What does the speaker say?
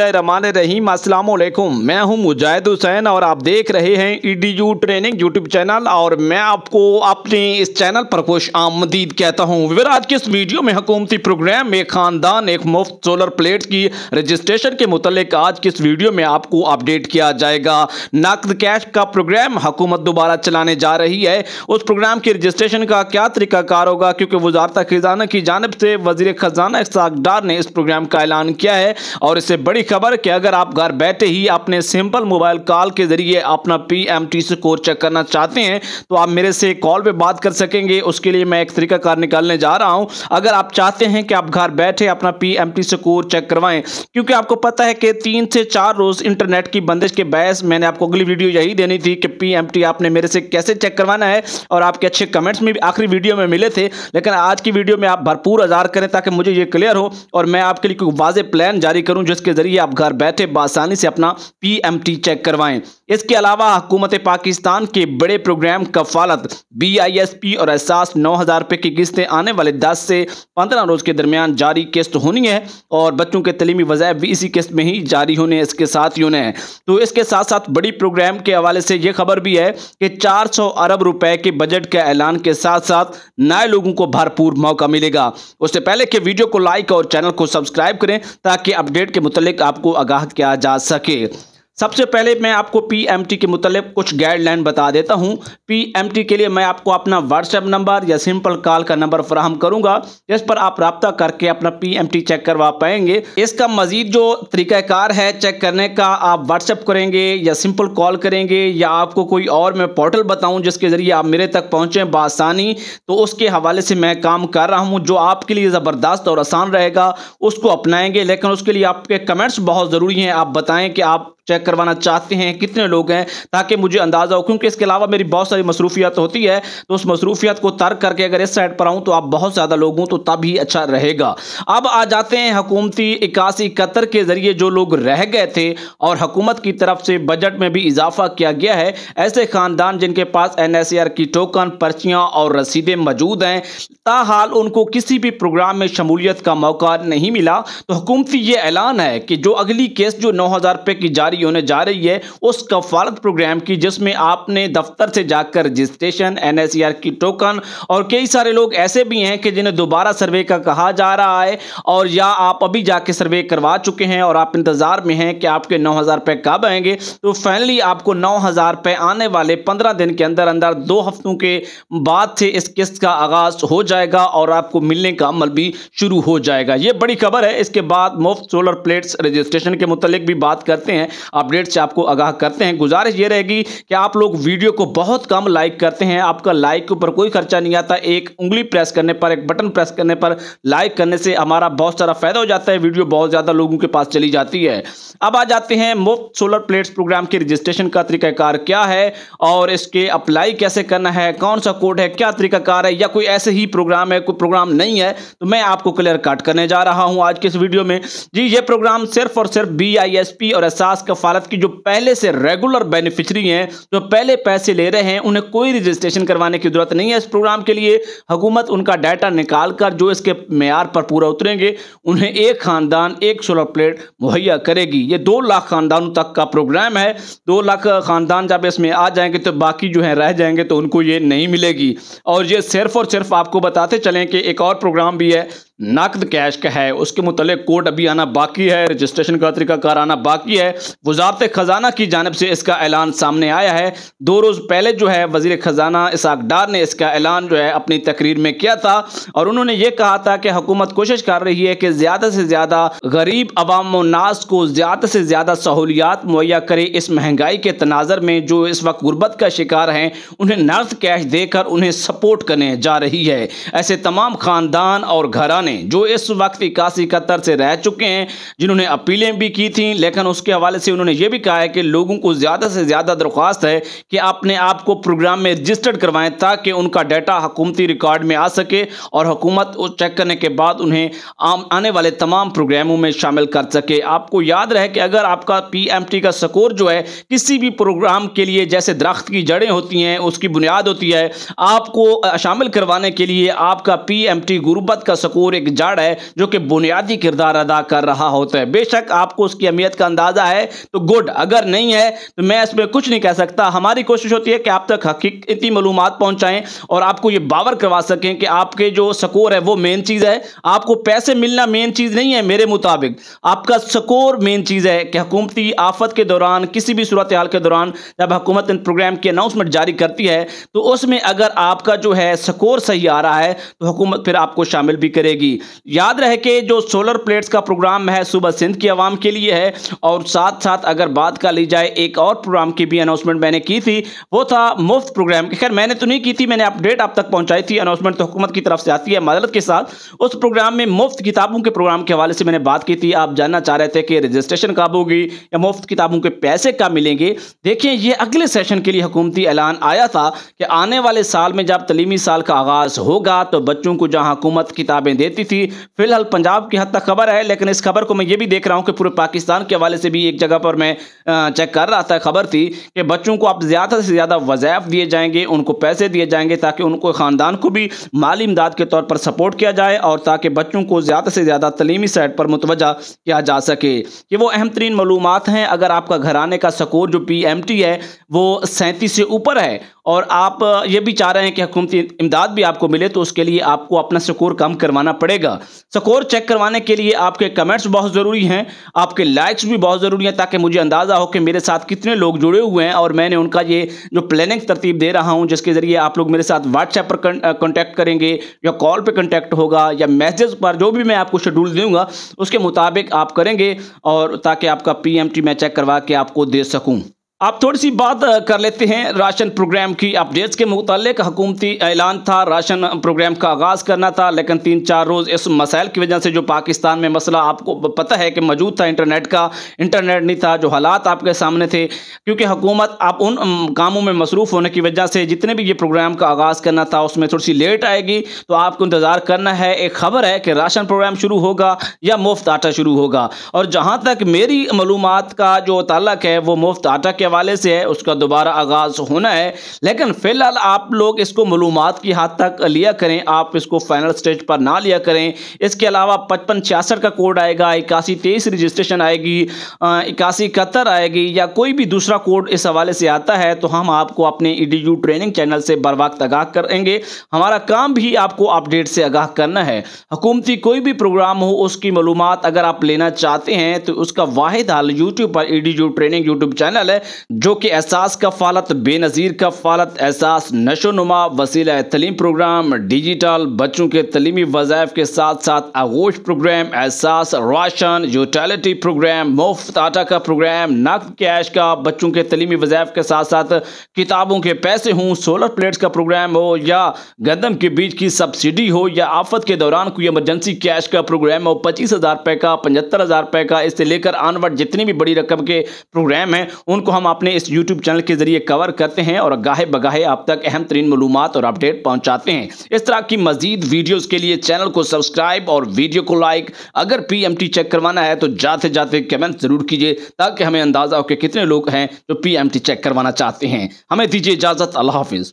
रमान रहीम अस्सलाम वालेकुम मैं हूं मुजाहिद हुसैन और आप देख रहे हैं E U training YouTube channel और मैं आपको अपने इस चैनल पर खुश आमदीद कहता हूं विवर आज के इस वीडियो में हकूमती प्रोग्राम में ख़ानदान एक मुफ्त सोलर प्लेट की रजिस्ट्रेशन के मतलब आज के इस वीडियो में आपको अपडेट किया जाएगा नकद कैश का प्रोग्राम हुकूमत दोबारा चलाने जा रही है उस प्रोग्राम की रजिस्ट्रेशन का क्या तरीकाकार होगा क्योंकि वजारत खजाना की जानब से वजीर खजाना इसाकडार ने इस प्रोग्राम का ऐलान किया है और इसे बड़ी खबर कि अगर आप घर बैठे ही अपने सिंपल मोबाइल कॉल के जरिए अपना P M T score check करना चाहते हैं तो आप मेरे से कॉल पे बात कर सकेंगे उसके लिए मैं एक तरीका कार निकालने जा रहा हूं अगर आप चाहते हैं कि आप घर बैठे अपना P M T score check करवाएं क्योंकि आपको पता है कि तीन से चार रोज़ इंटरनेट की बंदिश के बहस मैंने आपको अगली वीडियो यही देनी थी कि पी एम टी आपने मेरे से कैसे चेक करवाना है और आपके अच्छे कमेंट्स में भी आखिरी वीडियो में मिले थे लेकिन आज की वीडियो में आप भरपूर आज़ार करें ताकि मुझे ये क्लियर हो और मैं आपके लिए वाजे वाज प्लान जारी करूँ जिसके ज़रिए जरिए आप घर बैठे बसानी से अपना पीएमटी चेक करवाएं इसके अलावा हुकूमत पाकिस्तान के बड़े प्रोग्राम कफालत बीआईएसपी और एहसास नौ हज़ार रुपये की किस्तें आने वाले दस से पंद्रह रोज़ के दरमियान जारी किस्त होनी है और बच्चों के तलीमी वज़ैफ भी इसी किस्त में ही जारी होने हैं इसके साथ ही होने हैं तो इसके साथ साथ बड़ी प्रोग्राम के हवाले से ये खबर भी है कि चार सौ अरब रुपए के बजट के ऐलान के साथ साथ नए लोगों को भरपूर मौका मिलेगा उससे पहले के वीडियो को लाइक और चैनल को सब्सक्राइब करें ताकि अपडेट के मुतलिक आपको आगाह किया जा सके सबसे पहले मैं आपको पीएमटी के मतलब कुछ गाइडलाइन बता देता हूं पीएमटी के लिए मैं आपको अपना व्हाट्सएप नंबर या सिंपल कॉल का नंबर फ्राहम करूंगा जिस पर आप रबता करके अपना पीएमटी चेक करवा पाएंगे इसका मजीद जो तरीक़ाकार है चेक करने का आप व्हाट्सएप करेंगे या सिंपल कॉल करेंगे या आपको कोई और मैं पोर्टल बताऊँ जिसके ज़रिए आप मेरे तक पहुँचें बसानी तो उसके हवाले से मैं काम कर रहा हूँ जो आपके लिए ज़बरदस्त और आसान रहेगा उसको अपनाएंगे लेकिन उसके लिए आपके कमेंट्स बहुत ज़रूरी हैं आप बताएँ कि आप चेक करवाना चाहते हैं कितने लोग हैं ताकि मुझे अंदाज़ा हो क्योंकि इसके अलावा मेरी बहुत सारी मसरूफियात होती है तो उस मसरूफियात को तर्क करके अगर इस साइड पर आऊँ तो आप बहुत ज़्यादा लोग हूँ तो तब ही अच्छा रहेगा अब आ जाते हैं हकूमती इक्यासी कतर के ज़रिए जो लोग रह गए थे और हुकूमत की तरफ से बजट में भी इजाफा किया गया है ऐसे ख़ानदान जिनके पास एन की टोकन पर्चियाँ और रसीदें मौजूद हैं ताहाल उनको किसी भी प्रोग्राम में शमूलियत का मौका नहीं मिला तो हकूमती ये ऐलान है कि जो अगली केस जो नौ हज़ार रुपये की जारी जारी होने जा रही है उस कफालत प्रोग्राम की जिसमें आपने दफ्तर से जाकर रजिस्ट्रेशन एन e की टोकन और कई सारे लोग ऐसे भी हैं कि जिन्हें दोबारा सर्वे का कहा जा रहा है और या आप अभी जाके सर्वे करवा चुके हैं और आप इंतज़ार में हैं कि आपके नौ हज़ार रुपये कब आएंगे तो फाइनली आपको नौ हज़ार रुपये आने वाले पंद्रह दिन के अंदर अंदर दो हफ्तों के बाद से इस किस्त का आगाज़ हो जाएगा और आपको मिलने का अमल भी शुरू हो जाएगा ये बड़ी खबर है इसके बाद मुफ्त सोलर प्लेट्स रजिस्ट्रेशन के मुतलिक भी बात करते हैं अपडेट से आपको आगाह करते हैं गुजारिश ये रहेगी कि आप लोग वीडियो को बहुत कम लाइक करते हैं आपका लाइक के ऊपर कोई खर्चा नहीं आता एक उंगली प्रेस करने पर एक बटन प्रेस करने पर लाइक करने से हमारा बहुत सारा फायदा हो जाता है वीडियो बहुत ज़्यादा लोगों के पास चली जाती है अब आ जाते हैं मुफ्त सोलर प्लेट्स प्रोग्राम के रजिस्ट्रेशन का तरीकाकार क्या है और इसके अप्लाई कैसे करना है कौन सा कोड है क्या तरीकाकार है या कोई ऐसे ही प्रोग्राम है कोई प्रोग्राम नहीं है तो मैं आपको क्लियर कट करने जा रहा हूँ आज के इस वीडियो में जी ये प्रोग्राम सिर्फ और सिर्फ बी आई एस पी और एहसास कफालत की जो पहले से रेगुलर बेनिफिशरी हैं जो पहले पैसे ले रहे हैं उन्हें कोई रजिस्ट्रेशन करवाने की जरूरत नहीं है इस प्रोग्राम के लिए हुकूमत उनका डाटा निकाल कर जो इसके मैार पर पूरा उतरेंगे उन्हें एक खानदान एक सोलर प्लेट मुहैया करेगी ये दो लाख खानदानों तक का प्रोग्राम है दो लाख खानदान जब इसमें आ जाएंगे तो बाकी जो है रह जाएंगे तो उनको ये नहीं मिलेगी और ये सिर्फ और सिर्फ आपको बताते चलें कि एक और प्रोग्राम भी है नकद कैश का है उसके मुतल कोर्ट अभी आना बाकी है रजिस्ट्रेशन का तरीकाकार आना बाकी है वजारत ख़जाना की जानब से इसका ऐलान सामने आया है दो रोज़ पहले जो है वजीर ख़जाना इसाक डार ने इसका ऐलान जो है अपनी तकरीर में किया था और उन्होंने ये कहा था कि हुकूमत कोशिश कर रही है कि ज़्यादा से ज़्यादा गरीब अवाम को ज़्यादा से ज़्यादा सहूलियात मुहैया करे इस महंगाई के तनाजर में जो इस वक्त गुर्बत का शिकार हैं उन्हें नर्द कैश देकर उन्हें सपोर्ट करने जा रही है ऐसे तमाम ख़ानदान और घरान ने जो इस वक्त इक्यासी इकहत्तर से रह चुके हैं जिन्होंने अपीलें भी की थी लेकिन उसके हवाले से उन्होंने ये भी कहा है कि लोगों को ज़्यादा से ज़्यादा दरख्वास्त है कि अपने आप को प्रोग्राम में रजिस्टर्ड करवाएं ताकि उनका डाटा हकूमती रिकॉर्ड में आ सके और हुकूमत चेक करने के बाद उन्हें आने वाले तमाम प्रोग्रामों में शामिल कर सके आपको याद रहे कि अगर आपका पीएमटी का स्कोर जो है किसी भी प्रोग्राम के लिए जैसे दरख्त की जड़ें होती हैं उसकी बुनियाद होती है आपको शामिल करवाने के लिए आपका पीएमटी गुर्बत का स्कोर और एक जाड़ है जो कि बुनियादी किरदार अदा कर रहा होता है बेशक आपको उसकी अहमियत का अंदाज़ा है तो गुड अगर नहीं है तो मैं इसमें कुछ नहीं कह सकता हमारी कोशिश होती है कि आप तक हकीकती मालूम पहुंचाएं और आपको यह बावर करवा सकें कि आपके जो स्कोर है वो मेन चीज़ है आपको पैसे मिलना मेन चीज़ नहीं है मेरे मुताबिक आपका स्कोर मेन चीज़ है कि हकूमती आफत के दौरान किसी भी सूरत हाल के दौरान जब हकूमत इन प्रोग्राम की अनाउंसमेंट जारी करती है तो उसमें अगर आपका जो है स्कोर सही आ रहा है तो हुकूमत फिर आपको शामिल भी करेगी होगी याद रहे कि जो सोलर प्लेट्स का प्रोग्राम है सुबह सिंध की आवाम के लिए है और साथ साथ अगर बात कर ली जाए एक और प्रोग्राम की भी अनाउंसमेंट मैंने की थी वो था मुफ्त प्रोग्राम खैर मैंने तो नहीं की थी मैंने अपडेट आप तक पहुंचाई थी अनाउंसमेंट तो हुकूमत की तरफ से आती है मदद के साथ उस प्रोग्राम में मुफ्त किताबों के प्रोग्राम के हवाले से मैंने बात की थी आप जानना चाह रहे थे कि रजिस्ट्रेशन कब होगी या मुफ्त किताबों के पैसे कब मिलेंगे देखिए ये अगले सेशन के लिए हुकूमती ऐलान आया था कि आने वाले साल में जब तलीमी साल का आगाज़ होगा तो बच्चों को जहां हुकूमत किताबें देती देती थी फिलहाल पंजाब की हद तक खबर है लेकिन इस खबर को मैं ये भी देख रहा हूँ कि पूरे पाकिस्तान के हवाले से भी एक जगह पर मैं चेक कर रहा था खबर थी कि बच्चों को आप ज़्यादा से ज़्यादा वजायफ दिए जाएंगे उनको पैसे दिए जाएंगे ताकि उनको ख़ानदान को भी माली इमदाद के तौर पर सपोर्ट किया जाए और ताकि बच्चों को ज़्यादा से ज़्यादा तलीमी साइड पर मुतवजा किया जा सके ये वो अहम तरीन मालूम हैं अगर आपका घराने का स्कोर जो पी एम टी है वो सैंतीस से ऊपर है और आप ये भी चाह रहे हैं कि हुकूमती इमदाद भी आपको मिले तो उसके लिए आपको अपना स्कोर कम करवाना पड़ेगा स्कोर चेक करवाने के लिए आपके कमेंट्स बहुत ज़रूरी हैं आपके लाइक्स भी बहुत ज़रूरी हैं ताकि मुझे अंदाज़ा हो कि मेरे साथ कितने लोग जुड़े हुए हैं और मैंने उनका ये जो प्लानिंग तरतीब दे रहा हूँ जिसके ज़रिए आप लोग मेरे साथ व्हाट्सएप पर कॉन्टैक्ट करेंगे या कॉल पर कॉन्टैक्ट होगा या मैसेज पर जो भी मैं आपको शेड्यूल दूंगा उसके मुताबिक आप करेंगे और ताकि आपका पी मैं चेक करवा के आपको दे सकूँ आप थोड़ी सी बात कर लेते हैं राशन प्रोग्राम की अपडेट्स के मुतालिक हकूमती ऐलान था राशन प्रोग्राम का आगाज़ करना था लेकिन तीन चार रोज़ इस मसाइल की वजह से जो पाकिस्तान में मसला आपको पता है कि मौजूद था इंटरनेट का इंटरनेट नहीं था जो हालात आपके सामने थे क्योंकि हुकूमत आप उन कामों में मसरूफ़ होने की वजह से जितने भी ये प्रोग्राम का आगाज़ करना था उसमें थोड़ी सी लेट आएगी तो आपको इंतज़ार करना है एक खबर है कि राशन प्रोग्राम शुरू होगा या मुफ्त आटा शुरू होगा और जहाँ तक मेरी मलूम का जो तलक है वो मुफ्त आटा के हवाले से है उसका दोबारा आगाज़ होना है लेकिन फ़िलहाल आप लोग इसको मलूम की हद तक लिया करें आप इसको फाइनल स्टेज पर ना लिया करें इसके अलावा पचपन छियासठ का कोड आएगा इक्यासी तेईस रजिस्ट्रेशन आएगी इक्यासी इकहत्तर आएगी या कोई भी दूसरा कोड इस हवाले से आता है तो हम आपको अपने ई ट्रेनिंग चैनल से बर वक्त आगाह करेंगे हमारा काम भी आपको अपडेट से आगाह करना है हुकूमती कोई भी प्रोग्राम हो उसकी मालूम अगर आप लेना चाहते हैं तो उसका वाहिद हाल यूट्यूब पर ई ट्रेनिंग यूट्यूब चैनल है जो कि एहसास का फालत बेनज़ीर का फालत एहसास नुमा वसीला तलीम प्रोग्राम डिजिटल बच्चों के तलीमी वज़ायफ के साथ साथ आगोश प्रोग्राम एहसास राशन यूटैलिटी प्रोग्राम मुफ्त आटा का प्रोग्राम नकद कैश का बच्चों के तलीमी वज़ायफ के साथ साथ किताबों के पैसे हों सोलर प्लेट्स का प्रोग्राम हो या गंदम के बीज की सब्सिडी हो या आफत के दौरान कोई एमरजेंसी कैश का प्रोग्राम हो पच्चीस हज़ार रुपये का पचहत्तर हज़ार रुपये का इससे लेकर आनवट जितनी भी बड़ी रकम के प्रोग्राम हैं उनको हम हम अपने इस यूट्यूब चैनल के जरिए कवर करते हैं और गाहे बगाहे आप तक अहम तरीन मालूम और अपडेट पहुंचाते हैं इस तरह की मजीद वीडियोज़ के लिए चैनल को सब्सक्राइब और वीडियो को लाइक अगर पी एम टी चेक करवाना है तो जाते जाते कमेंट ज़रूर कीजिए ताकि हमें अंदाज़ा हो कि कितने लोग हैं जो पी एम टी चेक करवाना चाहते हैं हमें दीजिए इजाज़त अल्लाह हाफिज़